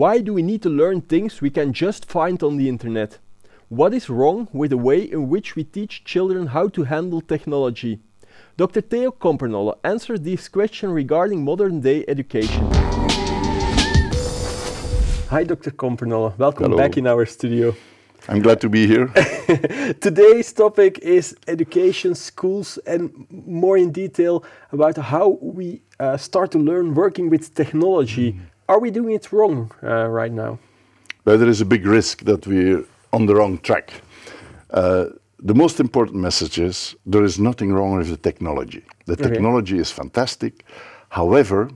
Why do we need to learn things we can just find on the internet? What is wrong with the way in which we teach children how to handle technology? Dr. Theo Kompernolle answers this question regarding modern day education. Hi Dr. Kompernolle, welcome Hello. back in our studio. I'm glad to be here. Today's topic is education, schools, and more in detail about how we uh, start to learn working with technology. Mm are we doing it wrong uh, right now? Well, there is a big risk that we're on the wrong track. Uh, the most important message is there is nothing wrong with the technology. The technology okay. is fantastic. However,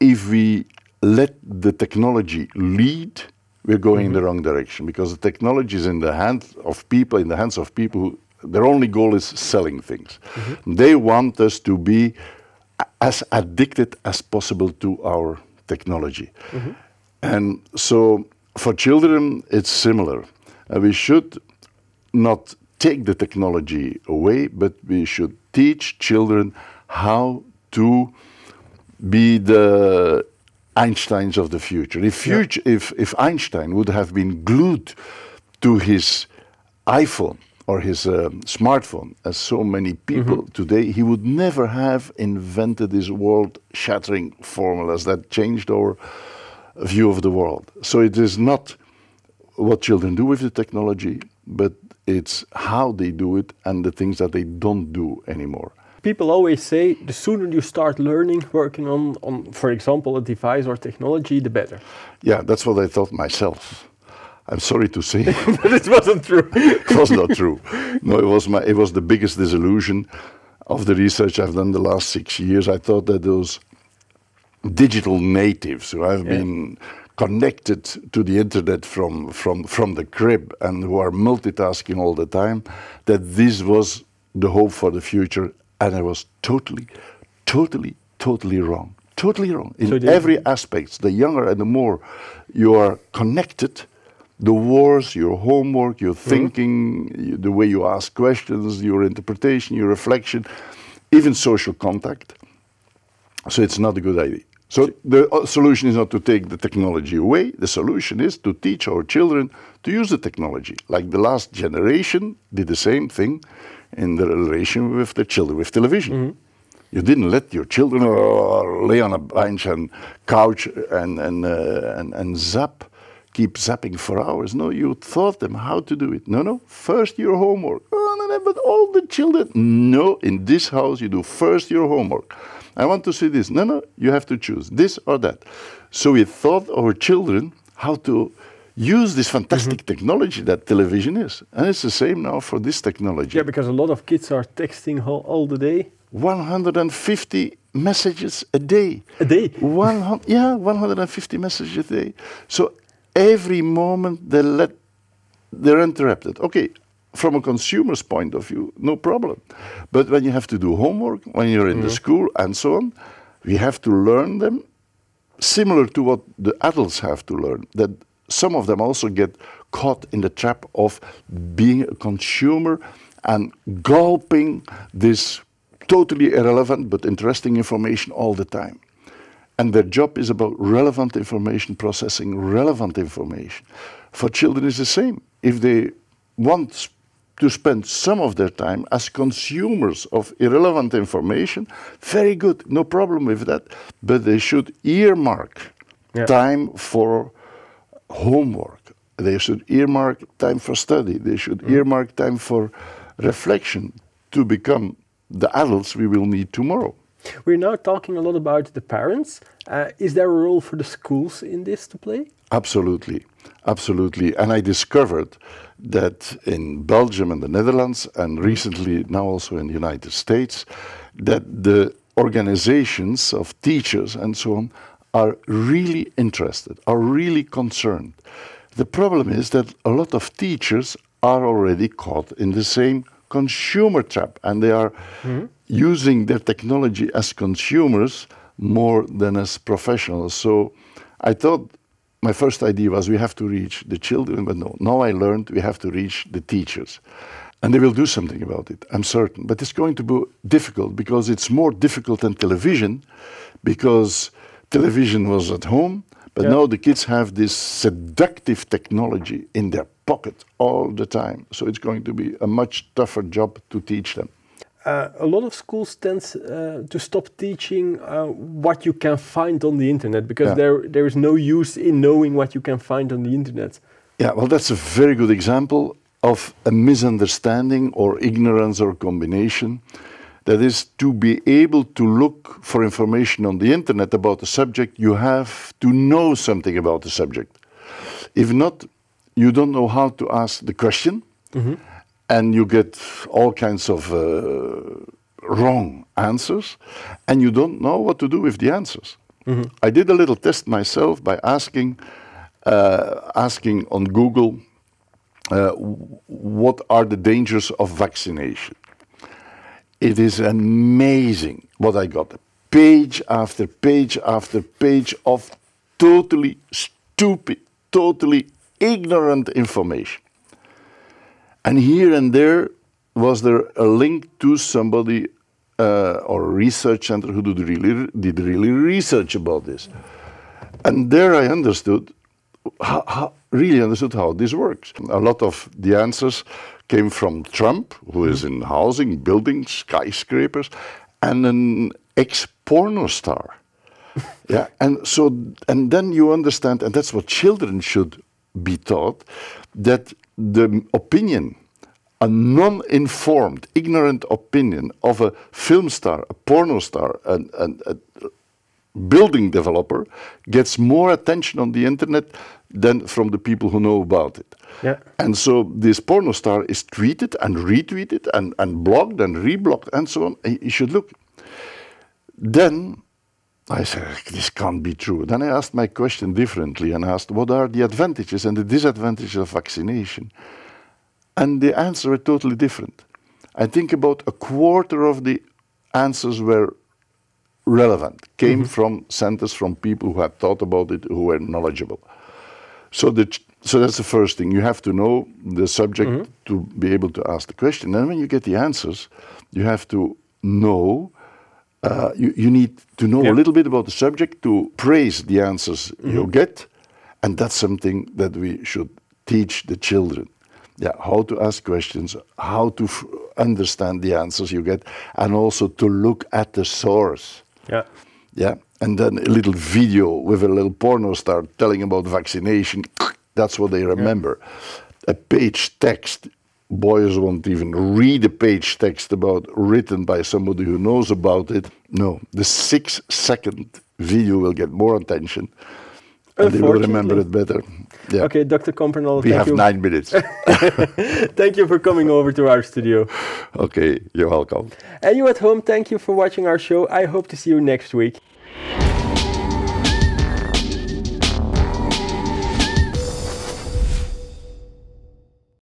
if we let the technology lead, we're going mm -hmm. in the mm-hmm. wrong direction because the technology is in the hands of people, in the hands of people who their only goal is selling things. Mm -hmm. They want us to be as addicted as possible to our technology. Mm -hmm. And so for children, it's similar. Uh, we should not take the technology away, but we should teach children how to be the Einsteins of the future. If, future, yeah. if, if Einstein would have been glued to his iPhone or his uh, smartphone, as so many people mm -hmm. today, he would never have invented these world shattering formulas that changed our view of the world. So it is not what children do with the technology, but it's how they do it and the things that they don't do anymore. People always say the sooner you start learning, working on, on for example, a device or technology, the better. Yeah, that's what I thought myself. I'm sorry to say, but it wasn't true. it was not true. No, it was my. It was the biggest disillusion of the research I've done the last six years. I thought that those digital natives who have yeah. been connected to the internet from from from the crib and who are multitasking all the time, that this was the hope for the future, and I was totally, totally, totally wrong. Totally wrong in so every aspect. The younger and the more you are connected the wars, your homework, your mm-hmm. thinking, mm-hmm. the way you ask questions, your interpretation, your reflection, even social contact. So it's not a good idea. So the uh, solution is not to take the technology away. The solution is to teach our children to use the technology. Like the last generation did the same thing in the relation with the children with television. Mm-hmm. You didn't let your children uh, lay on a bench and couch and and uh, and, and zap keep zapping for hours. No, you taught them how to do it. No, no, first your homework. Oh, no, no, but all the children. No, in this house you do first your homework. I want to see this. No, no, you have to choose this or that. So we taught our children how to use this fantastic mm -hmm. technology that television is. And it's the same now for this technology. Yeah, because a lot of kids are texting all, all the day. 150 messages a day. A day? One, yeah, 150 messages a day. So every moment they let, they're interrupted. Okay, from a consumer's point of view, no problem. But when you have to do homework, when you're in mm -hmm. the mm-hmm. school and so on, we have to learn them similar to what the adults have to learn. That some of them also get caught in the trap of being a consumer and gulping this totally irrelevant but interesting information all the time. And their job is about relevant information, processing relevant information. For children, it's the same. If they want to spend some of their time as consumers of irrelevant information, very good, no problem with that. But they should earmark yeah. time for homework. They should earmark time for study. They should mm. earmark time for reflection to become the adults we will need tomorrow. We're now talking a lot about the parents. Uh, is there a role for the schools in this to play? Absolutely, absolutely. And I discovered that in Belgium and the Netherlands, and recently now also in the United States, that the organizations of teachers and so on are really interested, are really concerned. The problem is that a lot of teachers are already caught in the same consumer trap and they are mm -hmm using their technology as consumers more than as professionals. So I thought my first idea was we have to reach the children, but no, now I learned we have to reach the teachers. And they will do something about it, I'm certain. But it's going to be difficult because it's more difficult than television, because television was at home, but yeah. now the kids have this seductive technology in their pocket all the time. So it's going to be a much tougher job to teach them uh, a lot of schools tend uh, to stop teaching uh, what you can find on the internet because yeah. there there is no use in knowing what you can find on the internet. Yeah, well, that's a very good example of a misunderstanding or ignorance or combination. That is to be able to look for information on the internet about a subject, you have to know something about the subject. If not, you don't know how to ask the question. Mm -hmm and you get all kinds of uh, wrong answers, and you don't know what to do with the answers. Mm -hmm. I did a little test myself by asking, uh, asking on Google, uh, what are the dangers of vaccination? It is amazing what I got. Page after page after page of totally stupid, totally ignorant information. And here and there was there a link to somebody uh, or a research center who did really, did really research about this. And there I understood, how, how, really understood how this works. A lot of the answers came from Trump, who is in housing, buildings, skyscrapers, and an ex-porno star. yeah, and so, and then you understand, and that's what children should be taught, that the opinion, a non informed, ignorant opinion of a film star, a porno star, and, and a building developer gets more attention on the internet than from the people who know about it. Yeah. And so this porno star is tweeted and retweeted and, and blocked and reblocked and so on. You should look. Then I said, this can't be true. Then I asked my question differently and asked, what are the advantages and the disadvantages of vaccination? And the answers were totally different. I think about a quarter of the answers were relevant, came mm -hmm. from centers, from people who had thought about it, who were knowledgeable. So, the so that's the first thing. You have to know the subject mm -hmm. to be able to ask the question. And when you get the answers, you have to know uh, you, you, need to know yeah. a little bit about the subject to praise the answers mm -hmm. you mm-hmm. get. And that's something that we should teach the children. Yeah, how to ask questions, how to understand the answers you get, and also to look at the source. Yeah. Yeah. And then a little video with a little porno star telling about vaccination. That's what they remember. Yeah. A page text Boys won't even read a page text about written by somebody who knows about it. No, the six second video will get more attention and they will remember it better. Yeah. Okay, Dr. Compernol, we have you. nine minutes. thank you for coming over to our studio. Okay, you're welcome. And you at home, thank you for watching our show. I hope to see you next week.